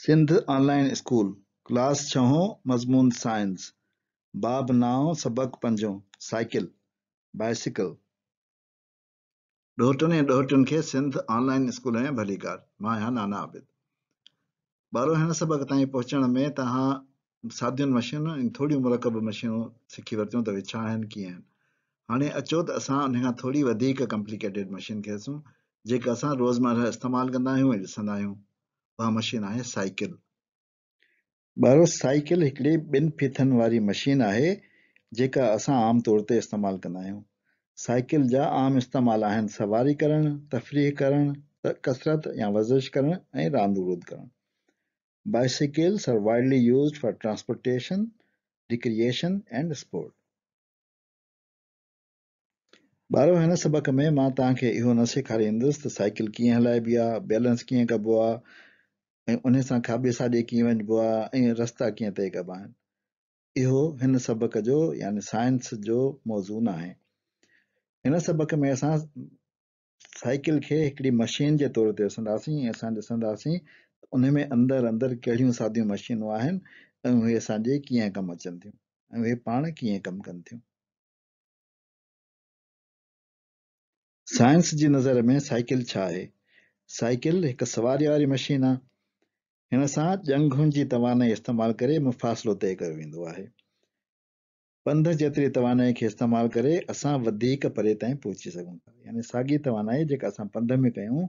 Sindh online school class छहो मज़मून science बाब नओ सबक पंजो साइकिल बाइसिकल ॾोहिटनि ऐं ॾोहिटनि खे सिंध ऑनलाइन स्कूल ऐं भलीगारु मां आहियां नाना आबिद ॿारु हिन सबक ताईं पहुचण में तव्हां सादियुनि मशीनूं ऐं थोरी मुरकब मशीनूं सिखी वरितियूं त वे आहिनि कीअं आहिनि हाणे अचो त असां हुन खां थोरी वधीक कॉम्पलिकेटेड मशीन खेसूं जेके असां रोज़मरा इस्तेमालु कंदा आहियूं ऐं ॾिसंदा आहियूं ॿ मशीन आहे साइकिल बारो साइकिल हिकिड़ी ॿिनि फीथनि वारी मशीन आहे जेका असां आम तौर ते इस्तेमालु कंदा आहियूं साइकिल जा आम इस्तेमाल आहिनि सवारी करणु तफ़रीह करणु कसरत या वर्जिश करणु ऐं रांदू रूंद करणु bicycles are widely used for transportation, recreation and sport. ॿारहो हिन सबक़ में मां तव्हांखे इहो न सेखारींदुसि त साइकिल कीअं हलाइबी आहे बैलेंस कीअं कबो आहे ऐं उन सां खाॿे साॼे कीअं वञिबो आहे ऐं रस्ता कीअं तय कबा आहिनि इहो हिन सबक़ जो यानी साइंस जो मौज़ून आहे हिन सबक़ में असां साइकिल खे हिकिड़ी मशीन जे तौर ते ॾिसंदासीं ऐं असां ॾिसंदासीं उन में अंदरि अंदरि कहिड़ियूं सादियूं मशीनूं आहिनि ऐं उहे असांजे कीअं कमु अचनि थियूं ऐं उहे पाण कीअं कमु कनि थियूं साइंस जी नज़र में साइकिल छा आहे साइकिल हिकु सवारी वारी मशीन आहे हिन सां जंगुनि जी तवानाई इस्तेमालु करे मुफ़ासिलो तइ कयो वेंदो आहे पंध जेतिरी तवानाई खे इस्तेमालु करे असां वधीक परे ताईं पहुची सघूं था यानी साॻी तवानाई जेका असां पंध में कयूं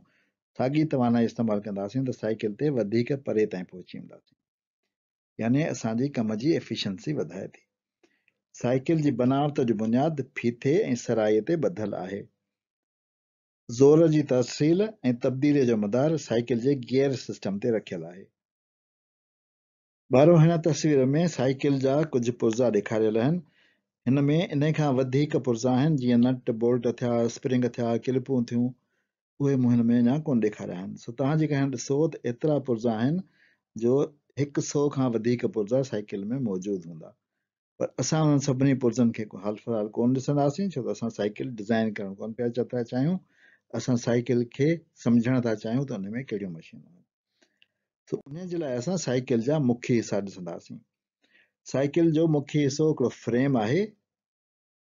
साॻी तवानाई इस्तेमालु कंदासीं त साइकिल ते वधीक परे ताईं पहुची वेंदासीं यानी असांजी कम जी एफिशंसी वधाए थी साइकिल जी बनावट जो बुनियादु फीथे ऐं सराई ते ॿधलु आहे ज़ोर जी तहसील ऐं तब्दीली जो मदार साइकिल जे गियर सिस्टम ते रखियलु आहे ॿारहों हिन तस्वीर में साइकिल जा कुझु पुर्ज़ा ॾेखारियल आहिनि हिन में इन खां वधीक पुर्ज़ा आहिनि जीअं नट बोल्ट थिया स्प्रिंग थिया किलिपूं थियूं उहे मूं हिन में अञा कोन्ह ॾेखारिया आहिनि सो तव्हां जेके ॾिसो त एतिरा पुर्ज़ा आहिनि जो हिकु सौ खां वधीक पुर्ज़ा साइकिल में मौजूदु हूंदा पर असां हुननि सभिनी पुर्ज़नि खे हाल फ़िलहाल कोन ॾिसंदासीं छो त असां साइकिल डिज़ाइन करणु कोन असां साइकिल खे सम्झण था चाहियूं त हुन में कहिड़ियूं मशीनूं आहिनि त उन जे लाइ असां साइकिल जा मुख्य हिसा ॾिसंदासीं साइकिल जो मुख्य हिसो हिकिड़ो फ्रेम आहे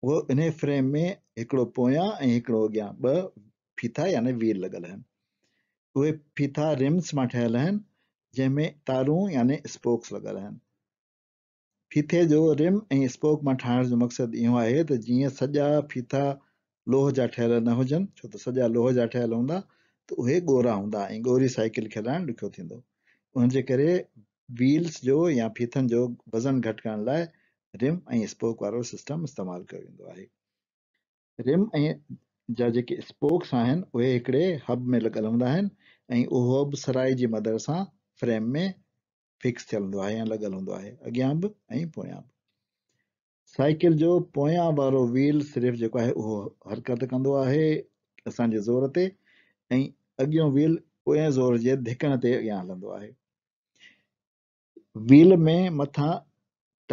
उहो इन फ्रेम में हिकिड़ो पोयां ऐं हिकिड़ो अॻियां ॿ फीथा याने वीर लॻल आहिनि उहे फीथा रिम्स मां ठहियल आहिनि जंहिंमें तारूं याने स्पोक्स लॻल आहिनि फीथे जो रिम ऐं स्पोक मां ठाहिण जो मक़सदु इहो आहे त जीअं सॼा फीथा लोह जा ठहियल न हुजनि छो त सॼा लोह जा ठहियल हूंदा त उहे गोरा हूंदा ऐं गोरी साइकिल खेॾाइण ॾुखियो थींदो उनजे करे व्हील्स जो या फीथनि जो वज़न घटि करण लाइ रिम ऐं स्पोक वारो सिस्टम इस्तेमालु कयो वेंदो आहे रिम ऐं जा जेके स्पोक्स आहिनि उहे हिकिड़े हब में लॻल हूंदा आहिनि ऐं उहो बि सराए जी मदद सां फ्रेम में फिक्स थियलु हूंदो आहे या लॻियल हूंदो आहे अॻियां बि ऐं पोयां बि साइकिल जो पोयां वारो व्हील सिर्फ़ु जेको आहे उहो हरकत कंदो आहे असांजे ज़ोर ते ऐं अॻियों व्हील पोइ ज़ोर जे धिकण ते अॻियां हलंदो आहे व्हील में मथां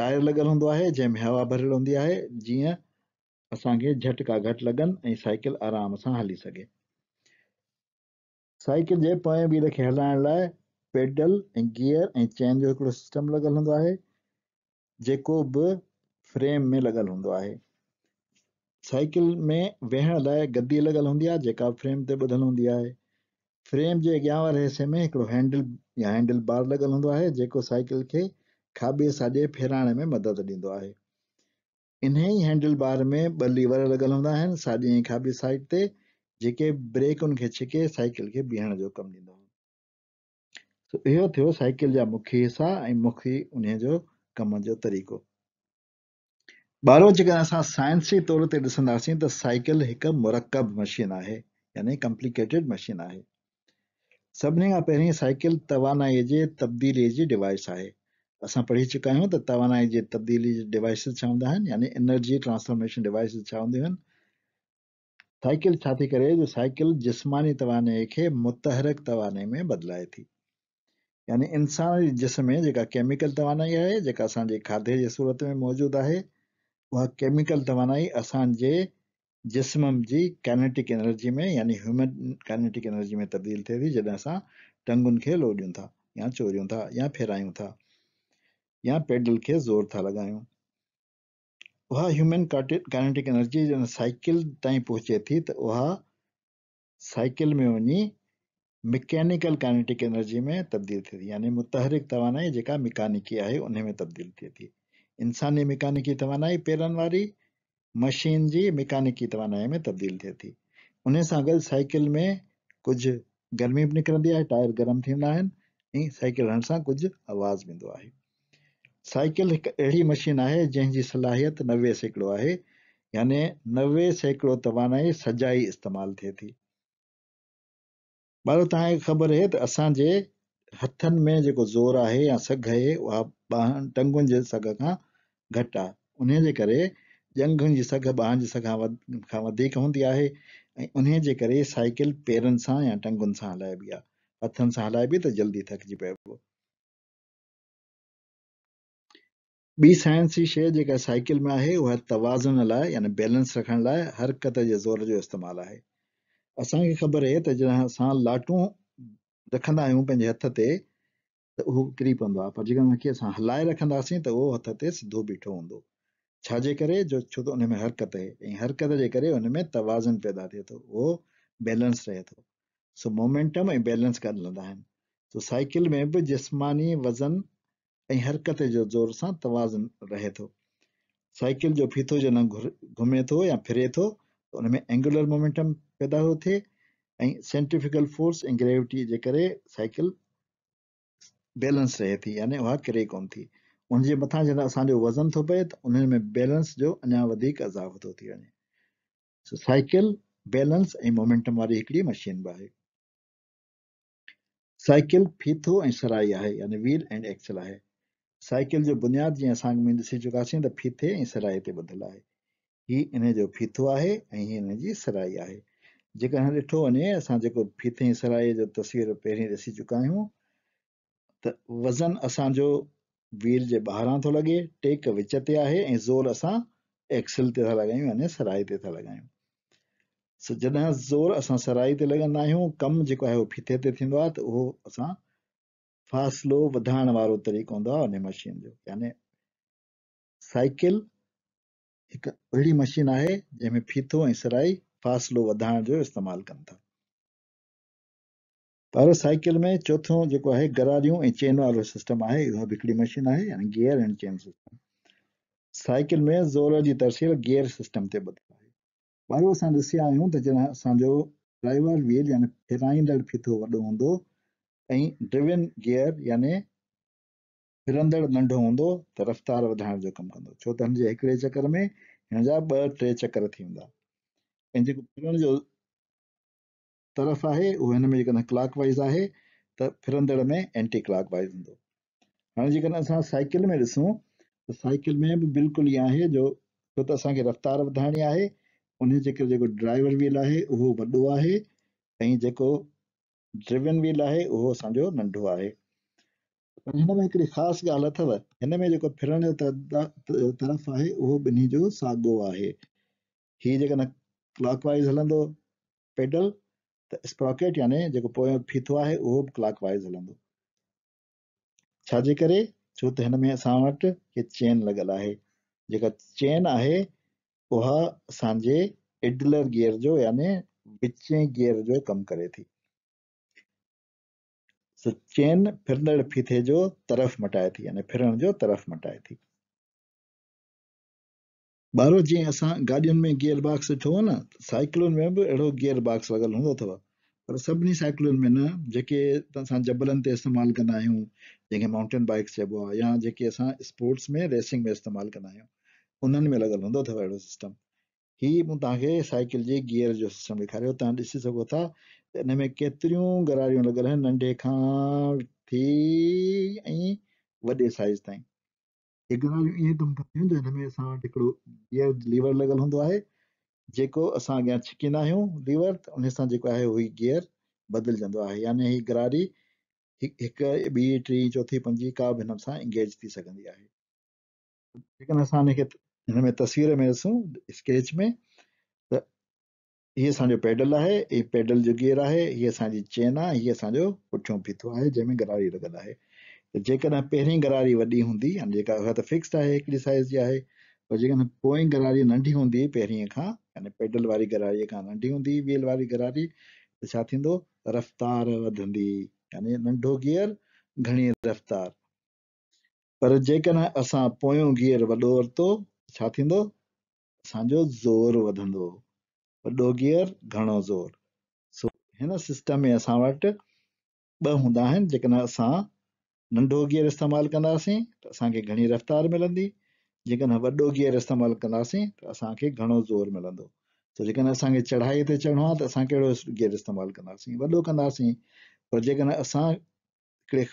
टायर लॻियल हूंदो आहे जंहिंमें हवा भरियलु हूंदी आहे जीअं असांखे झटिका घटि लॻनि ऐं साइकिल आराम सां हली सघे साइकिल जे पोएं व्हील खे हलाइण लाइ पेडल ऐं गियर ऐं चैन जो हिकिड़ो सिस्टम लॻियल हूंदो आहे जेको बि फ्रेम में लॻल हूंदो आहे साइकिल में वेहण लाइ गद्दी लॻल हूंदी आहे जेका फ्रेम ते ॿुधलु हूंदी आहे फ्रेम जे अॻियां वारे हिसे में हिकिड़ो हैंडल या हैंडल बार लॻल हूंदो आहे जेको साइकिल खे खाॿे साॼे फेराइण में मदद ॾींदो आहे इन ई हैंडल बार में ॿ लीवर लॻल हूंदा आहिनि साॼे ऐं खाॿे साइड ते जेके ब्रेकुनि खे छिके साइकिल खे बीहण जो कमु ॾींदो इहो थियो साइकिल जा मुख्य हिसा ऐं मुख्य उन जो कम जो तरीक़ो ॿारहो जेकॾहिं असां साइंस जे तौर ते ॾिसंदासीं त साइकिल हिकु मुरकब मशीन आहे यानी कंप्लीकेटेड मशीन आहे सभिनी खां पहिरीं साइकिल तवानाई जे तब्दीलीअ जी डिवाइस आहे असां पढ़ी चुका आहियूं त तवानाई जे तब्दीली जी डिवाइस छा हूंदा आहिनि यानी एनर्जी ट्रांसफॉर्मेशन डिवाइस छा हूंदियूं आहिनि साइकिल छा थी करे जो साइकिल जिस्मानी तवानाई खे मुतहरक तवानाई में बदिलाए थी यानी इंसान जे जिस्म में जेका केमिकल तवानाई आहे जेका असांजे खाधे जे सूरत में मौजूदु आहे उहा केमिकल दवानाई असांजे जिस्म जी कैनेटिक एनर्जी में यानी ह्यूमन कैनेटिक एनर्जी में तब्दील थिए थी जॾहिं असां टंगुनि खे लो था या चोरियूं था या फेरायूं था या पेडल खे ज़ोर था लॻायूं उहा ह्यूमन काइनेटिक एनर्जी जॾहिं साइकिल ताईं पहुचे थी त उहा साइकिल में वञी मिकेनिकल कैनेटिक एनर्जी में तब्दील थिए थी यानी मुतहरिक तवानाई जेका मिकानिकी आहे उन में तब्दील थिए थी इंसानी मेकानिकी तवानाई तो पेरन वारी मशीन जी मेकानिकी तवानाई तो में तब्दील थे थी उन सां साइकिल में कुछ गर्मी भी निकिरंदी है टायर गरम थींदा आहिनि ऐं साइकिल हलण सां कुछ आवाज़ ईंदो है साइकिल एक अहिड़ी मशीन आहे जी सलाहियत नवे सैकड़ो आहे याने नवे सैकड़ो तवानाई तो सजाई इस्तेमाल थे थी बारो तव्हांखे ख़बर आहे त जे हथन में जेको ज़ोर है या सघ है वह ॿाहनि टंगुनि जे सघ घटि आहे उन जे करे ॼंगुनि जी सघ ॿहनि जी खां वधीक हूंदी आहे ऐं उन जे करे साइकिल पेरनि सां या टंगुनि सां हलाइबी आहे हथनि सां हलाइबी त जल्दी थकिजी पइबो ॿी साइंसी शइ जेका साइकिल में आहे उहा तवाज़न लाइ यानी बैलेंस रखण लाइ हरकत जे ज़ोर जो इस्तेमालु आहे असांखे ख़बर आहे त जॾहिं असां लाटूं रखंदा आहियूं पंहिंजे हथ ते तो किरी पव पर जो उनके असां हलाए तो त उहो हथ से सीधो बीठो हों छाजे करे जो छो तो उनमें हरकत है हरकत के करे तवाज़न पैदा थे तो वो बैलेंस रहे तो सो मोमेंटम ए बैलेंस कंदा लगा सो साइकिल में भी जिस्मानी वज़न ए हरकत जो ज़ोर से तवाज़न रहे तो साइकिल जो फीथो जन घुर घुमे तो या फिरे तो उनमें एंगुलर मोमेंटम पैदा हो थे ऐं फोर्स ए ग्रेविटी के करे साइकिल बैलेंस रहे थी यानी उहा किरे कोन्ह थी उनजे मथां जॾहिं असांजो वज़न थो पए त उनमें बैलेंस जो अञा वधीक अज़ाव थो थी वञे साइकिल बैलेंस ऐं मोमेंटम वारी हिकिड़ी मशीन बि आहे साइकिल फीथो ऐं सराई आहे यानी एंड एक्सल आहे साइकिल जो बुनियादु जीअं असां में ॾिसी चुकासीं त फीथे ऐं सराई ते ॿुधलु आहे हीअ इन जो फीथो आहे ऐं हीअ इन जी सराई आहे जेका हिन ॾिठो वञे असां जेको फीथे ऐं सराई जो तस्वीर पहिरियों ॾिसी चुका आहियूं वज़न असांजो वीर जे ॿाहिरां थो लॻे टेक विच ते आहे ऐं ज़ोरु असां एक्सिल ते था लॻायूं यानी सराई ते था लॻायूं सो जॾहिं ज़ोर असां सराई ते लॻंदा आहियूं कमु जेको आहे उहो फीथे ते थींदो आहे त उहो असां फ़ासिलो वधाइण वारो तरीक़ो हूंदो आहे उन मशीन जो याने साइकिल हिकु अहिड़ी मशीन आहे जंहिंमें फीथो ऐं सराई फ़ासिलो वधाइण जो इस्तेमालु कनि पर साइकिल में चोथों जेको आहे गरारियूं ऐं चेन वारो सिस्टम आहे इहो बि हिकिड़ी मशीन आहे यानी गियर ऐं चेन सिस्टम साइकिल में ज़ोर जी तरसील गियर सिस्टम ते ॿधलु आहे पहिरियों असां ॾिसिया आहियूं त जॾहिं असांजो ड्राइवर वील यानी फिराईंदड़ फिथो वॾो हूंदो ऐं ड्रिविन गियर गरे फिरंदड़ नंढो हूंदो त रफ़्तार वधाइण जो कमु कंदो छो त हिन जे हिकिड़े चकर में हिन जा ॿ टे चकर थी वेंदा ऐं जेको फिरण जो तरफ़ आहे उहो हिन में जेकॾहिं क्लाक वाइज़ आहे त फिरंदड़ में एंटी क्लाक वाइज़ हूंदो हाणे जेकॾहिं असां साइकिल में ॾिसूं त साइकिल में बि बिल्कुलु ईअं आहे जो छो त असांखे रफ़्तार वधाइणी आहे उन जे करे जेको ड्राइवर व्हील आहे उहो वॾो आहे ऐं जेको ड्रिविन व्हील आहे उहो असांजो नंढो आहे पर हिन में हिकिड़ी ख़ासि ॻाल्हि अथव हिन में जेको फिरण जो तरफ़ आहे उहो ॿिन्ही जो साॻियो आहे हीअ जेकॾहिं क्लॉक वाइज़ हलंदो पेडल त स्प्रॉकेट यानी जेको पोयों फीथो है वह बि क्लॉकवाइज़ हलंदो छाजे करे छो त में असां वटि चेन लगल है जेका चेन है उहा असांजे एडलर गियर जो यानी विचें गियर जो कम करे थी सो चेन फिरंदड़ फीथे जो तरफ़ मटाए थी यानी फिरण जो तरफ़ मटाए थी ॿारो जीअं असां गाॾियुनि में गियर बॉक्स ॾिठो हो न साइकिलुनि में बि अहिड़ो गियर बॉक्स लॻल हूंदो अथव पर सभिनी साइकिलुनि में न जेके असां जबलनि ते इस्तेमालु कंदा आहियूं जंहिंखे माउंटेन बाइक्स चइबो आहे या जेके असां स्पोर्ट्स में रेसिंग में इस्तेमालु कंदा आहियूं उन्हनि में लॻल हूंदो अथव अहिड़ो सिस्टम हीअ मूं तव्हांखे साइकिल जे गियर जो सिस्टम ॾेखारियो तव्हां ॾिसी सघो था त इन में केतिरियूं गरारियूं लॻल आहिनि नंढे खां थी ऐं वॾे साइज़ ताईं हीअ घरारियूं लीवर लॻियल हूंदो आहे जेको असां अॻियां छिकींदा आहियूं लीवर हुन सां जेको आहे हू गियर बदिलजंदो आहे यानी ही घर हिकु ॿी टी चोथी पंजी का बि हिन सां एंगेज थी सघंदी आहे हिन में तस्वीर में ॾिसूं स्केच में त हीअ असांजो पेडल आहे हीअ पेडल जो गेर आहे हीअ असांजी चेन आहे हीअ असांजो पुठियां पीथो आहे जंहिंमें घरारी लॻियल आहे जेकॾहिं पहिरीं घरारी वॾी हूंदी यानी जेका उहा त फिक्स आहे हिकिड़ी साइज़ जी आहे पर जेकॾहिं पोएं घरारी नंढी हूंदी पहिरीं खां यानी पेडल वारी घरारीअ खां नंढी हूंदी वील वारी घरारी त छा थींदो रफ़्तार वधंदी यानी नंढो गियर घणी रफ़्तार पर जेकॾहिं असां पोयों गियर वॾो वरितो छा थींदो असांजो ज़ोर वधंदो वॾो गियर घणो ज़ोर सो हिन सिस्टम में असां वटि ॿ हूंदा आहिनि जेकॾहिं असां नंढो गियर इस्तेमालु कंदासीं त असांखे घणी रफ़्तार मिलंदी जेकॾहिं वॾो गियर इस्तेमालु कंदासीं त असांखे घणो ज़ोर मिलंदो त जेकॾहिं असांखे चढ़ाई ते चढ़णो आहे त असां कहिड़ो गियर इस्तेमालु कंदासीं वॾो कंदासीं पर जेकॾहिं असां हिकिड़े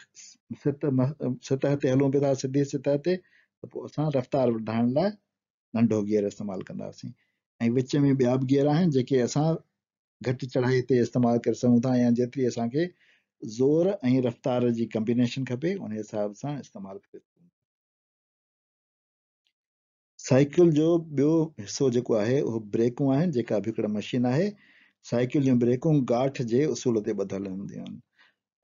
सतह ते हलूं पिया था सिधी सतह ते त पोइ असां रफ़्तार वधाइण लाइ नंढो गियर इस्तेमालु कंदासीं ऐं विच में ॿिया बि गियर आहिनि जेके असां घटि चढ़ाई ते इस्तेमालु करे सघूं था या जेतिरी असांखे ज़ोर ऐं रफ़्तार जी कंबिनेशन खपे उन हिसाब सां इस्तेमालु करे साइकिल जो ॿियो हिसो जेको आहे उहो ब्रेकूं आहिनि जेका बि हिकिड़ा मशीन आहे साइकिल जूं ब्रेकूं गाठ जे उसूल ते ॿधल हूंदियूं आहिनि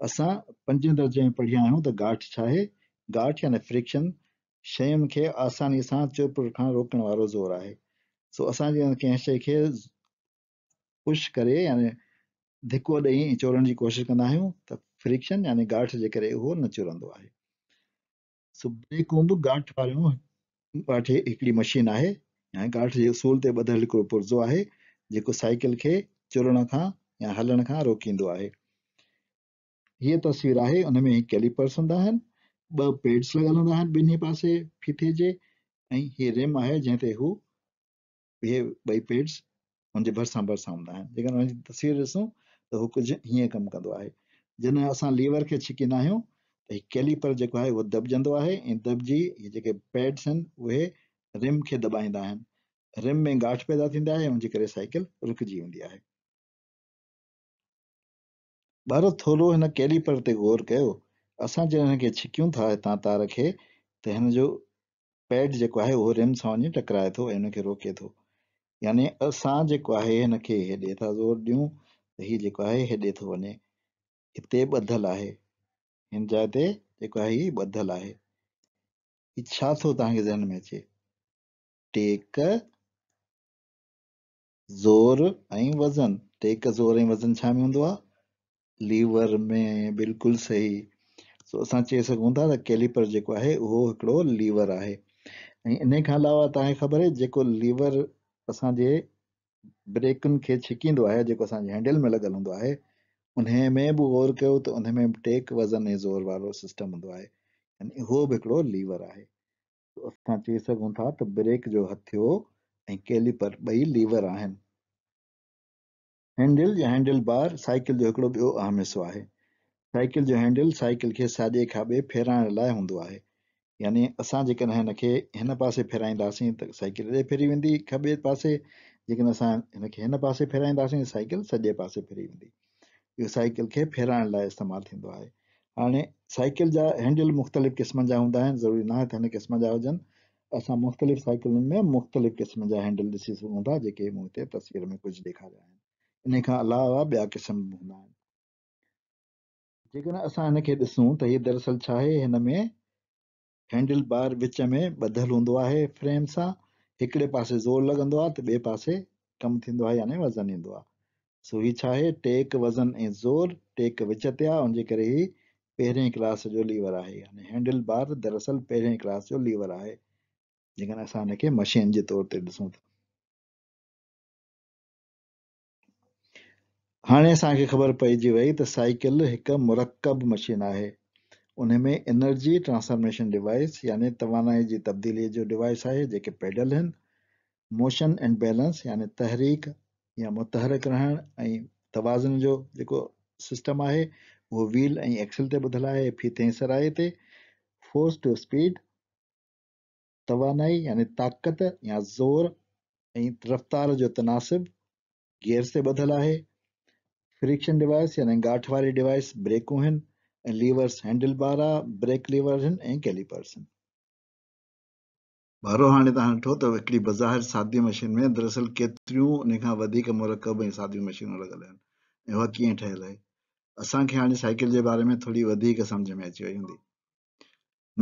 असां पंजे दर्जे में पढ़िया आहियूं त गाठ छा आहे गाठ यानी फ्रिक्शन शयुनि खे आसानी सां चुप खां रोकण वारो ज़ोर आहे सो असांजे कंहिं शइ खे पुश करे यानी धिको ॾींहुं चोरण जी कोशिशि कंदा आहियूं त फ्रिक्शन यानी गाठ जे करे उहो न चुरंदो आहे गाठ वारियूं हिकिड़ी मशीन आहे गाठ जे उसूल ते ॿधलु पुर्ज़ो आहे जेको साइकिल खे चुरण खां या हलण खां रोकींदो आहे हीअ तस्वीर आहे उन में कैलीपर्स हूंदा आहिनि ॿ पेड्स लॻल हूंदा आहिनि ॿिन्ही पासे फीथ जे ऐं हीअ रिम आहे जंहिं ते हू इहे ॿई पेड्स हुनजे भरिसां भरिसां हूंदा आहिनि जेकॾहिं तस्वीर ॾिसूं त हू कुझु हीअं कमु कंदो आहे जॾहिं असां लीवर खे छिकींदा आहियूं त केलीपर जेको आहे उहो दॿजंदो आहे ऐं दॿिजी जेके आहिनि उहे रिम खे दॿाईंदा आहिनि रिम में गाठ पैदा थींदी आहे हुनजे करे साइकिल रुकजी वेंदी आहे ॿार थोरो हिन कैलीपर ते ग़ौर कयो असां जॾहिं छिकियूं था हितां तार खे त हिन जो पैड जेको आहे उहो रिम सां वञी टकराए थो ऐं हिन रोके थो यानी असां जेको आहे हिन खे था ज़ोर ॾियूं ही जेको आहे हेॾे थो वञे हिते ॿधलु आहे हिन जाइ ते जेको आहे हीअ ॿधलु आहे छा थो तव्हांखे ज़हन में अचे टेक ज़ोर ऐं वज़न टेक ज़ोर ऐं वज़न छा में हूंदो आहे लीवर में बिल्कुलु सही सो असां चई सघूं था त कैलिपर जेको आहे उहो हिकिड़ो लीवर आहे ऐं इन खां अलावा तव्हांखे ख़बर आहे जेको लीवर असांजे ब्रेकुनि खे छिकींदो आहे जेको असांजे हैंडल में लॻल हूंदो आहे उन में बि ग़ौर कयो त उन में टेक वज़न ऐं ज़ोर वारो सिस्टम हूंदो आहे यानी उहो बि हिकिड़ो लीवर आहे असां चई सघूं था त ब्रेक जो हथियो ऐं केलीपर ॿई लीवर आहिनि हैंडल या हैंडल बार साइकिल जो हिकिड़ो ॿियो अहम हिसो आहे साइकिल जो हैंडल साइकिल खे साॼे खाॿे फेराइण लाइ हूंदो आहे यानी असां जेकॾहिं हिन खे हिन पासे फेराईंदासीं त साइकिल ते फेरी वेंदी खॿे पासे जेकॾहिं असां हिनखे हिन पासे फेराईंदासीं साइकिल सॼे पासे फिरी वेंदी इहो साइकिल खे फेराइण लाइ इस्तेमालु थींदो आहे हाणे साइकिल जा हैंडल मुख़्तलिफ़ क़िस्मनि जा हूंदा आहिनि ज़रूरी न आहे त हिन क़िस्म जा हुजनि असां मुख़्तलिफ़ साइकिलुनि में मुख़्तलिफ़ क़िस्म जा हैंडल ॾिसी सघूं था जेके मूं हिते तस्वीर में कुझु ॾेखारिया आहिनि इन खां अलावा ॿिया क़िस्म हूंदा आहिनि जेकॾहिं असां हिन खे ॾिसूं त हीअ दरसल छा आहे हिन में हैंडल बार विच में ॿधलु हूंदो आहे फ्रेम सां हिकिड़े पासे ज़ोर लॻंदो आहे त ॿिए पासे कमु थींदो आहे यानी वज़न ईंदो आहे सो हीउ छा आहे टेक वज़न ऐं ज़ोर टेक विच ते आहे उनजे करे ई पहिरें क्लास जो लीवर आहे यानी हैंडल बार दरअसल पहिरें क्लास जो लीवर आहे जेकॾहिं असां हिनखे मशीन जे तौर ते ॾिसूं था हाणे असांखे ख़बर पइजी वई त साइकिल हिकु मुरकब मशीन आहे उनमें एनर्जी ट्रांसफॉर्मेशन डिवाइस यानी तोानाई तब्दीली जो डिवाइस है जेके पैडल हैं मोशन एंड बैलेंस यानी तहरीक या मुतहरक रहन तवाजन तवाज़ुन जो जेको सिस्टम है वो व्हील एक्सल ते ॿुधल है फीथे सराए ते फोर्स टू स्पीड तवानाई यानी ताक़त या ज़ोर रफ़्तार जो तनासिब गियर से बधल है फ्रिक्शन डिवाइस यानी गाठवारी डिवाइस ब्रेकू हैं ऐं ऐं लीवर्स हैंडल बार आहे ब्रेक आहिनि आहिनि कैलीपर्स भरो हाणे तव्हां ॾिठो त हिकिड़ी बज़ाहिर में दरअसल केतिरियूं उन खां वधीक मुरकब ऐं सादियूं मशीनूं लॻल आहिनि ऐं उहा कीअं ठहियलु आहे असांखे हाणे साइकिल जे बारे में थोरी वधीक सम्झ में अची वई हूंदी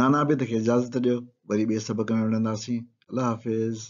नाना बि तोखे इजाज़त ॾियो वरी ॿिए सबक़ में विढ़ंदासीं अलाह हाफ़िज़